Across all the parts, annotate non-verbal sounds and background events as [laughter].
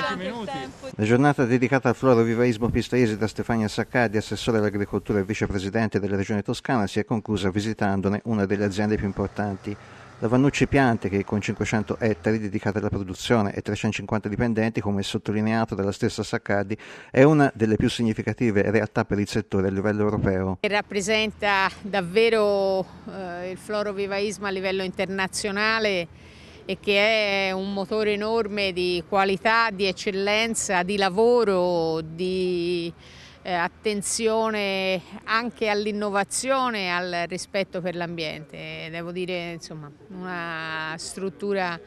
La giornata dedicata al florovivaismo pistoiese da Stefania Saccardi, assessore all'agricoltura e vicepresidente della regione toscana, si è conclusa visitandone una delle aziende più importanti. La Vannucci Piante, che con 500 ettari dedicati alla produzione e 350 dipendenti, come sottolineato dalla stessa Saccardi, è una delle più significative realtà per il settore a livello europeo. Rappresenta davvero eh, il florovivaismo a livello internazionale e che è un motore enorme di qualità, di eccellenza, di lavoro, di eh, attenzione anche all'innovazione e al rispetto per l'ambiente. Devo dire insomma una struttura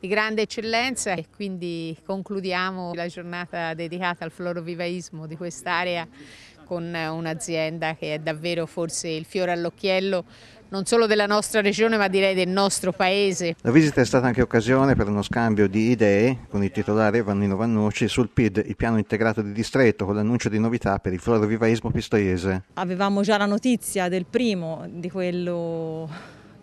di grande eccellenza e quindi concludiamo la giornata dedicata al florovivaismo di quest'area con un'azienda che è davvero forse il fiore all'occhiello non solo della nostra regione ma direi del nostro paese. La visita è stata anche occasione per uno scambio di idee con il titolare Vannino Vannucci sul PID, il piano integrato di distretto, con l'annuncio di novità per il florovivaismo pistoiese. Avevamo già la notizia del primo, di quello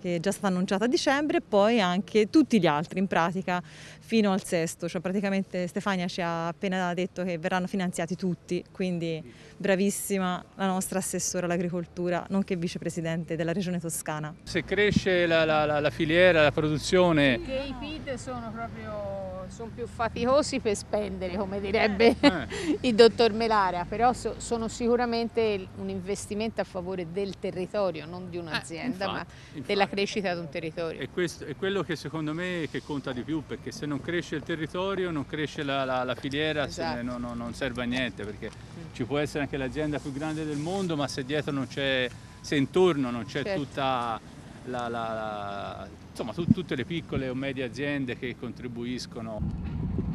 che è già stata annunciata a dicembre e poi anche tutti gli altri in pratica fino al sesto, cioè praticamente Stefania ci ha appena detto che verranno finanziati tutti, quindi bravissima la nostra assessora all'agricoltura, nonché vicepresidente della regione toscana. Se cresce la, la, la filiera, la produzione... Che i PID sono proprio sono più faticosi per spendere, come direbbe eh. [laughs] il dottor Melara, però so, sono sicuramente un investimento a favore del territorio, non di eh, un'azienda, eh, ma della crescita di un territorio. E questo è quello che secondo me che conta di più, perché se non cresce il territorio, non cresce la, la, la filiera, esatto. se, no, no, non serve a niente, perché mm. ci può essere anche l'azienda più grande del mondo, ma se dietro non c'è, se intorno non c'è certo. tutta la, la insomma, tu, tutte le piccole o medie aziende che contribuiscono.